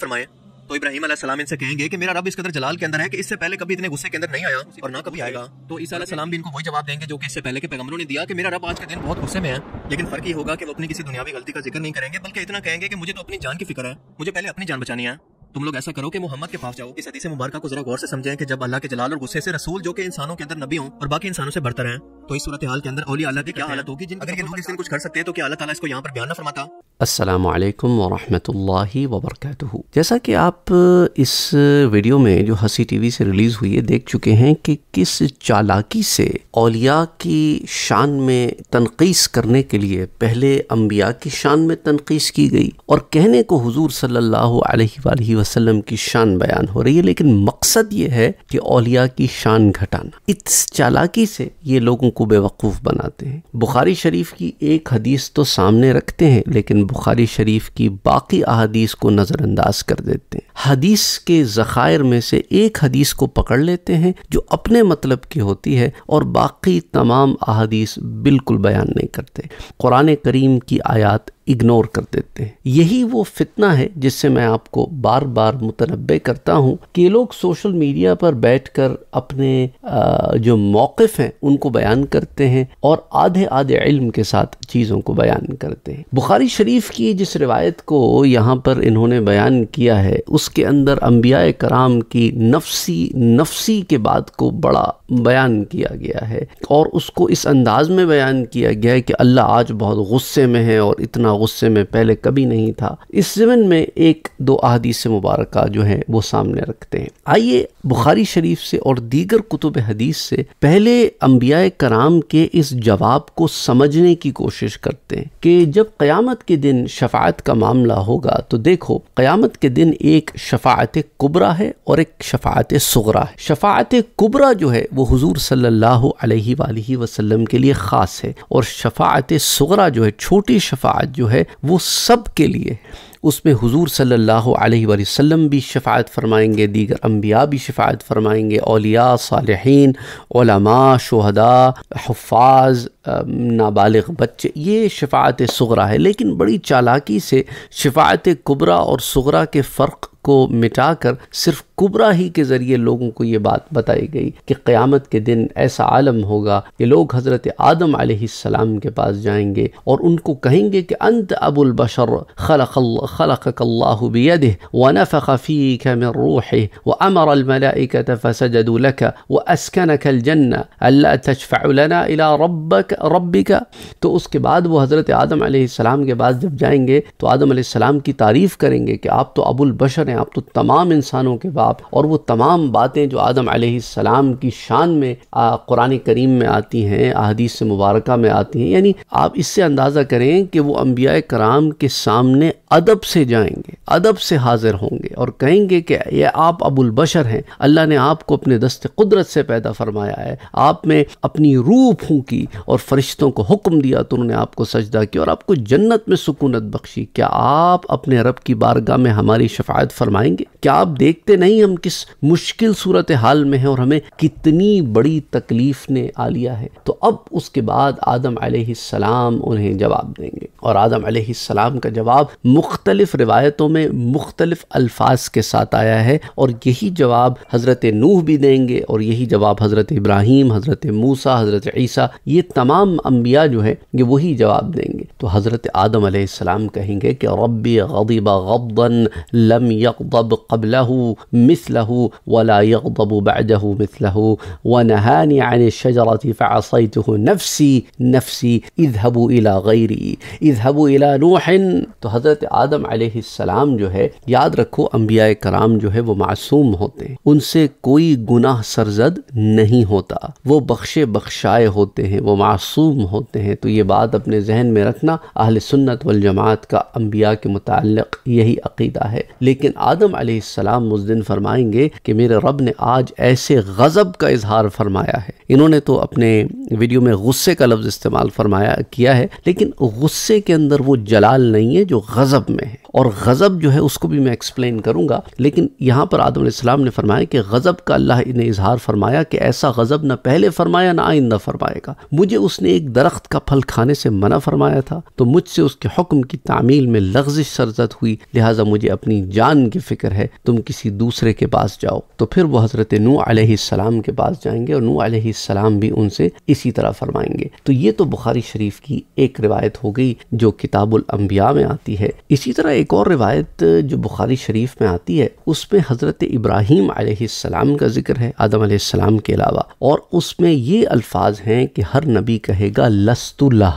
फरमाए तो इब्राहिम सलाम इनसे कहेंगे कि मेरा रब इस कदर जलाल के अंदर है कि इससे पहले कभी इतने गुस्से के अंदर नहीं आया और ना कभी आएगा तो ईसा सलाम भी इनको वही जवाब देंगे जो कि इससे पहले के पैगमरों ने दिया कि मेरा रब आज के दिन बहुत गुस्से में है लेकिन फर्क ही होगा कि वो अपनी किसी दुनियावी गलती का जिक्र नहीं करेंगे बल्कि इतना कहेंगे कि मुझे तो अपनी जान की फिक्र है मुझे पहले अपनी जान बचानी है तुम लोग ऐसा करो कि मोहम्मद के पास जाओ इस हदीस मुबारक को जरा गौर से समझें कि जब अल्लाह के जलाल और गुस्से से रसूल जो कि इंसानों के अंदर नबी हो और बाकी इंसानों से बढ़तर है तो इस सूरत हाल के अंदर औली अल्लाह की क्या हालत होगी जिन अगर ये लोग इस दिन कुछ कर सकते हैं तो क्या अल्लाह ताला इसको यहाँ पर बयान ना फरमाता अस्सलाम वालेकुम वरहमतुल्लाहि वबरकातुहू जैसा कि आप इस वीडियो में जो हंसी टीवी से रिलीज़ हुई है देख चुके हैं कि किस चालाकी से औलिया की शान में तनकीस करने के लिए पहले अम्बिया की शान में तनकीस की गई और कहने को हुजूर सल्लल्लाहु अलैहि वसल्लम की शान बयान हो रही है लेकिन मकसद ये है कि औलिया की शान घटाना इस चालाकी से ये लोगों को बेवकूफ़ बनाते हैं बुखारी शरीफ की एक हदीस तो सामने रखते हैं लेकिन बुखारी शरीफ की बाकी अहदीस को नज़रअंदाज कर देते हैं हदीस के ज़खायर में से एक हदीस को पकड़ लेते हैं जो अपने मतलब की होती है और बाकी तमाम अहदीस बिल्कुल बयान नहीं करते कुरान करीम की आयात इग्नोर कर देते हैं यही वो फितना है जिससे मैं आपको बार बार मुतनबे करता हूँ कि ये लोग सोशल मीडिया पर बैठकर अपने जो मौक़ हैं उनको बयान करते हैं और आधे आधे इल्म के साथ चीज़ों को बयान करते हैं बुखारी शरीफ की जिस रिवायत को यहाँ पर इन्होंने बयान किया है उसके अंदर अम्बिया कराम की नफसी नफसी के बाद को बड़ा बयान किया गया है और उसको इस अंदाज में बयान किया गया है कि अल्लाह आज बहुत गुस्से में है और इतना गुस्से में पहले कभी नहीं था इस जमन में एक दो अहदीस मुबारक जो है वो सामने रखते हैं आइए बुखारी शरीफ से और दीगर कुतुब हदीस से पहले अम्बिया कराम के इस जवाब को समझने की कोशिश करते हैं कि जब क़यामत के दिन शफात का मामला होगा तो देखो क़यामत के दिन एक शफात कुबरा है और एक शफात सगरा है शफात कुबरा जो है वो हजूर सल्ला वसलम के लिए ख़ास है और शफात सगरा जो है छोटी शफात जो जो है वो सब के लिए उसमें हुजूर सल्लल्लाहु अलैहि वसल्लम भी शफायत फरमाएंगे दीगर अम्बिया भी शफायत फरमाएंगे अलिया सालहन ओलमा शहदा हफाज नाबालिग बच्चे ये शफायत सगरा है लेकिन बड़ी चालाकी से शफायत कुबरा और सगरा के फ़र्क को मिटाकर सिर्फ कुबरा ही के ज़रिए लोगों को ये बात बताई गई कि क़यामत के दिन ऐसा आलम होगा कि लोग हज़रत आदम सलाम के पास जाएंगे और उनको कहेंगे कि अंत अबुल बशर खलकल्लाबियद खल जन्ना तो उसके बाद वो हज़रत आदम सलाम के पास जब जाएंगे तो आदम सलाम की तारीफ़ करेंगे कि आप तो अबुल बशर हैं आप तो तमाम इंसानों के बाप और वो तमाम बातें जो आदम सलाम की शान में कुरान करीम में आती हैं अहदीस मुबारक में आती हैं यानी आप इससे अंदाज़ा करें कि वो अम्बिया कराम के सामने अदब से जाएंगे अदब से हाजिर होंगे और कहेंगे कि ये आप अबुलबशर हैं अल्लाह ने आपको अपने दस्त कुदरत से पैदा फरमाया है आप में अपनी रूह फूकी और फरिश्तों को हुक्म दिया तो उन्होंने आपको सजदा किया और आपको जन्नत में सुकूनत बख्शी क्या आप अपने रब की बारगाह में हमारी शफायत फरमाएंगे क्या आप देखते नहीं हम किस मुश्किल सूरत हाल में हैं और हमें कितनी बड़ी तकलीफ ने आ लिया है तो अब उसके बाद आदम सलाम उन्हें जवाब देंगे और आदम सलाम का जवाब मुख्तलिफ रिवायतों में मुख्तलिफ अल्फाज के साथ आया है और यही जवाब हज़रत नूह भी देंगे और यही जवाब हज़रत इब्राहिम हज़रत मूसा हज़रत ईसा ये तमाम अम्बिया जो है ये वही जवाब देंगे तो हज़रत आदम सलाम कहेंगे कि रबी गबीबा गबन लम يغضب قبله مثله ولا يغضب بعده مثله ونهاني عن الشجرة فعصيته نفسي نفسي اذهبوا إلى غيري اذهبوا إلى نوح تو حضرت آدم علیہ السلام جو ہے یاد رکھو انبیاء کرام جو ہے وہ معصوم ہوتے ہیں ان سے کوئی گناہ سرزد نہیں ہوتا وہ بخشے بخشائے ہوتے ہیں وہ معصوم ہوتے ہیں تو یہ بات اپنے ذہن میں رکھنا اہل سنت والجماعت کا انبیاء کے متعلق یہی عقیدہ ہے لیکن आदम आसमाम उस दिन फरमाएंगे कि मेरे रब ने आज ऐसे गज़ब का इजहार फरमाया है इन्होंने तो अपने वीडियो में गुस्से का लफ्ज़ इस्तेमाल फरमाया किया है लेकिन गुस्से के अंदर वो जलाल नहीं है जो गज़ब में है और गज़ब जो है उसको भी मैं एक्सप्लेन करूँगा लेकिन यहाँ पर आदम ने फरमाया कि गज़ब का अल्लाह ने इजहार फरमाया कि ऐसा गज़ब ना पहले फरमाया ना आइंदा फरमाएगा मुझे उसने एक दरख्त का फल खाने से मना फरमाया था तो मुझसे उसके हुक्म की तामील में लफ्जिश सरजत हुई लिहाजा मुझे अपनी जान की फ़िक्र है तुम किसी दूसरे के पास जाओ तो फिर वह हज़रत नू आसमाम के पास जाएंगे और नू भी उनसे इसी तरह फरमाएंगे तो ये तो बुखारी शरीफ की एक रिवायत हो गई जो किताबुल अम्बिया में आती है इसी तरह एक और रिवायत जो बुखारी शरीफ में आती है उसमें हज़रत इब्राहिम आसमाम का जिक्र है आदम आसमाम के अलावा और उसमें ये अल्फाज हैं कि हर नबी कहेगा लस्तुल्ला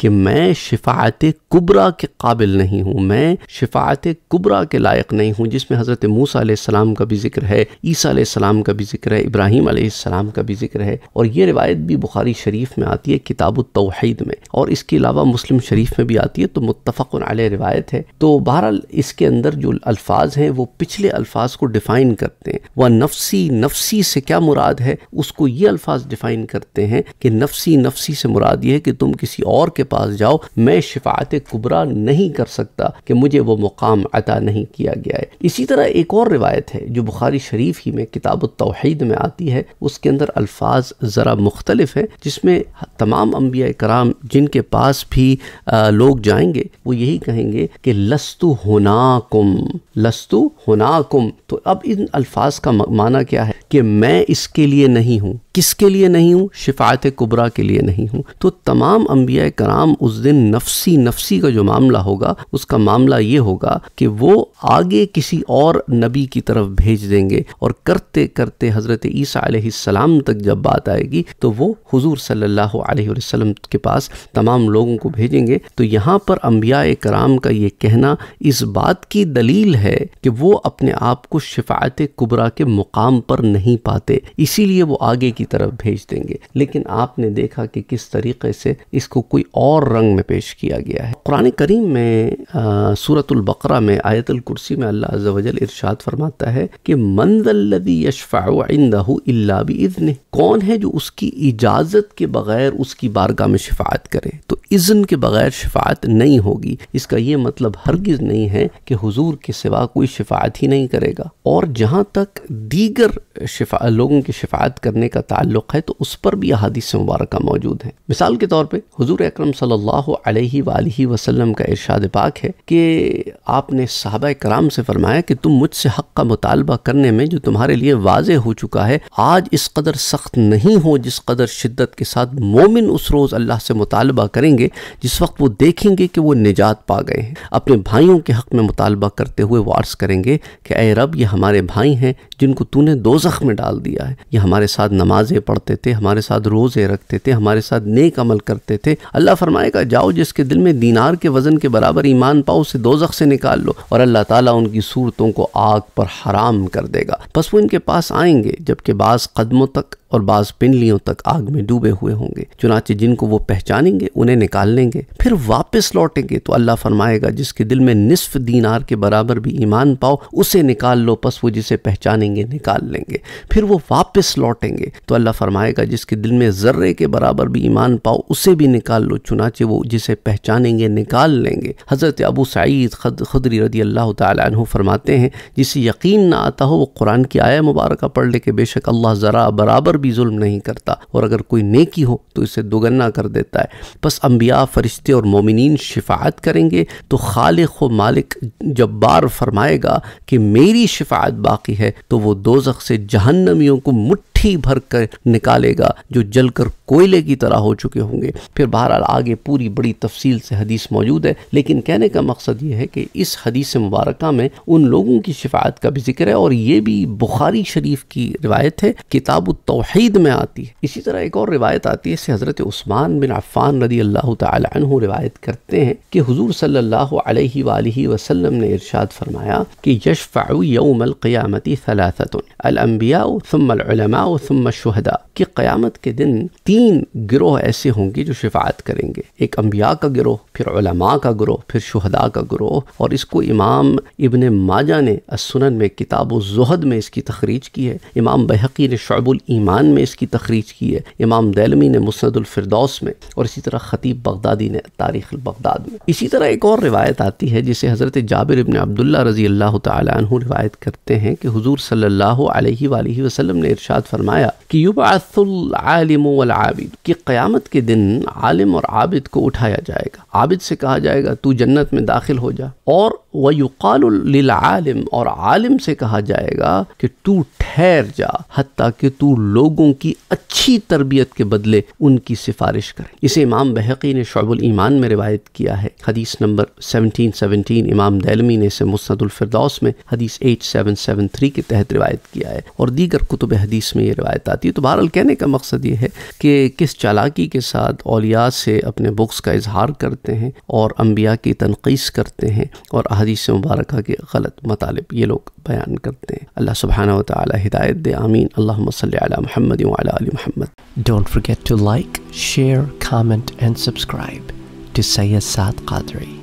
कि मैं शिफात कुबरा के काबिल नहीं हूँ मैं शिफात कुबरा के लायक नहीं हूँ जिसमें हज़रत मूसा का भी जिक्र है ईसा सलाम का भी जिक्र है इब्राहिम सलाम का भी जिक्र है और ये रिवायत भी बुखारी शरीफ में आती है किताब तोहैद में और इसके अलावा मुस्लिम शरीफ में भी आती है तो मुतफ़ रिवायत है तो तो बहरहाल इसके अंदर जो अल्फाज हैं वो पिछले अल्फाज को डिफाइन करते हैं वह नफसी नफसी से क्या मुराद है उसको ये अल्फाज डिफाइन करते हैं कि नफसी नफसी से मुराद ये है कि तुम किसी और के पास जाओ मैं शिफात कुबरा नहीं कर सकता कि मुझे वो मुकाम अता नहीं किया गया है इसी तरह एक और रिवायत है जो बुखारी शरीफ ही में किताब तोहद में आती है उसके अंदर अल्फाज ज़रा मुख्तलिफ है जिसमें तमाम अम्बिया कराम जिनके पास भी आ, लोग जाएंगे वो यही कहेंगे कि लस्तु होनाकुम लस्तु होनाकुम तो अब इन अल्फाज का माना क्या है कि मैं इसके लिए नहीं हूँ किसके लिए नहीं हूँ शिफायत कुबरा के लिए नहीं हूँ तो तमाम अम्बिया कराम उस दिन नफसी नफसी का जो मामला होगा उसका मामला ये होगा कि वो आगे किसी और नबी की तरफ भेज देंगे और करते करते हज़रत ईसा सलाम तक जब बात आएगी तो वो हजूर सल्ला के पास तमाम लोगों को भेजेंगे तो यहाँ पर अम्बिया कराम का ये कहना देना इस बात की दलील है कि वो अपने आप को शिफात कुबरा के मुकाम पर नहीं पाते इसीलिए वो आगे की तरफ भेज देंगे लेकिन आपने देखा कि किस तरीके से इसको कोई और रंग में पेश किया गया है कुरान करीम में सूरतुल्बकरा में आयतल कुर्सी में अल्लाह अजल इर्शाद फरमाता है कि मंदी यशफ़ाइंदहू इज़न कौन है जो उसकी इजाज़त के बगैर उसकी बारगाह में शिफायत करे तो इज़न के बगैर शिफायत नहीं होगी इसका ये मतलब हरगिज़ नहीं है कि हुजूर के सिवा कोई शिफात ही नहीं करेगा और जहाँ तक दीगर शिफा लोगों की शिफात करने का ताल्लुक है तो उस पर भी अहादीस मुबारक मौजूद है मिसाल के तौर पर हजूर अक्रम सल्ह वसलम का इरशाद पाक है कि आपने साहब कराम से फरमाया कि तुम मुझसे हक का मुतालबा करने में जो तुम्हारे लिए वाज हो चुका है आज इस कदर सख्त नहीं हो जिस कदर शिद्दत के साथ मोमिन उस रोज़ अल्लाह से मुतालबा करेंगे जिस वक्त वो देखेंगे कि वो निजात पा गए हैं अपने अपने भाइयों के हक़ में मुतालबा करते हुए वार्स करेंगे कि अय रब ये हमारे भाई हैं जिनको तूने दो जख्म में डाल दिया है ये हमारे साथ नमाज़ें पढ़ते थे हमारे साथ रोज़े रखते थे हमारे साथ नेक अमल करते थे अल्लाह फरमाएगा जाओ जिसके दिल में दीनार के वज़न के बराबर ईमान पाओ उसे दो से निकाल लो और अल्लाह ताला उनकी सूरतों को आग पर हराम कर देगा बस वो इनके पास आएंगे जबकि बाज़ कदमों तक और बाज पिंडलियों तक आग में डूबे हुए होंगे चुनाचे जिनको वो पहचानेंगे उन्हें निकाल लेंगे फिर वापस लौटेंगे तो अल्लाह फरमाएगा जिसके दिल में निसफ दीनार के बराबर भी ईमान पाओ उसे निकाल लो पस वो जिसे पहचानेंगे निकाल लेंगे फिर वो वापस लौटेंगे तो अल्लाह फरमाएगा जिसके दिल में ज़र्रे के बराबर भी ईमान पाओ उसे भी निकाल लो चुनाचे वो जिसे पहचानेंगे निकाल लेंगे हज़रत अबू सईद खुदरी रदी अल्लाह तु फरमाते हैं जिसे यकीन ना आता हो वो कुरान की आया मुबारक पढ़ ले के बेशक अल्लाह ज़रा बराबर भी जुल्म नहीं करता और अगर कोई नेकी हो तो इसे दोगना कर देता है बस अम्बिया फरिश्ते और मोमिन शिफात करेंगे तो खालिक व मालिक बार फरमाएगा कि मेरी शिफात बाकी है तो वो दोजख से जहन्नमियों को मुठ्ठी भर कर निकालेगा जो जलकर कोयले की तरह हो चुके होंगे फिर बहरहाल आगे पूरी बड़ी तफसील से हदीस मौजूद है लेकिन कहने का मकसद ये है कि इस हदीस मुबारक में उन लोगों की शिफायत का भी जिक्र है और ये भी बुखारी शरीफ की रिवायत है किताब तोहैद में आती है इसी तरह एक और रिवायत आती है इसे हज़रत उस्मान बिन अफ़ान रदी अल्लाह तु रिवायत करते हैं कि हजूर सल्ला वसलम ने इर्शाद फरमाया कि यशफ़ाउ यौमलक़ियामती सलासतन अलम्बिया शहदा की क्यामत के दिन तीन तीन गिरोह ऐसे होंगे जो शिफायत करेंगे एक अम्बिया का गिरोह फिर उलमा का गिरोह फिर शहदा का गिरोह और इसको इमाम इबन माजा ने सुनन में किताब जहद में इसकी तखरीज की है इमाम बहकी ने शबुल ईमान में इसकी तखरीज की है इमाम दैलमी ने मुसदुलफरदौस में और इसी तरह ख़तीब बगदादी ने तारीख बगदाद में इसी तरह एक और रिवायत आती है जिसे हज़रत जाबिर इबन अब्दुल्ला रज़ी अल्लाह तु रिवायत करते हैं कि हजूर सल्ला वसलम ने इर्शाद फरमाया कि युबासम आबिद कि क़यामत के दिन आलिम और आबिद को उठाया जाएगा आबिद से कहा जाएगा तू जन्नत में दाखिल हो जा और वयुकाल आलिम और आलिम से कहा जाएगा कि तू ठहर जा हती कि तू लोगों की अच्छी तरबियत के बदले उनकी सिफारिश करे इसे इमाम बहकी ने शोबुल ईमान में रिवायत किया है हदीस नंबर 1717 इमाम दैलमी ने इसे मुसदुलफरदौस में हदीस 8773 के तहत रिवायत किया है और दीगर कुतुब हदीस में ये रिवायत आती है तो बहरहाल कहने का मकसद ये है कि किस चालाकी के साथ अलिया से अपने बुक्स का इजहार करते हैं और अम्बिया की तनखीस करते हैं और अहदीस मुबारक के गलत मतलब ये लोग बयान करते हैं अल्लाह सुबहाना वाली हिदायत आमीन अल्लाह महमद महमद don't forget to like share comment and subscribe to सैद सात कादरी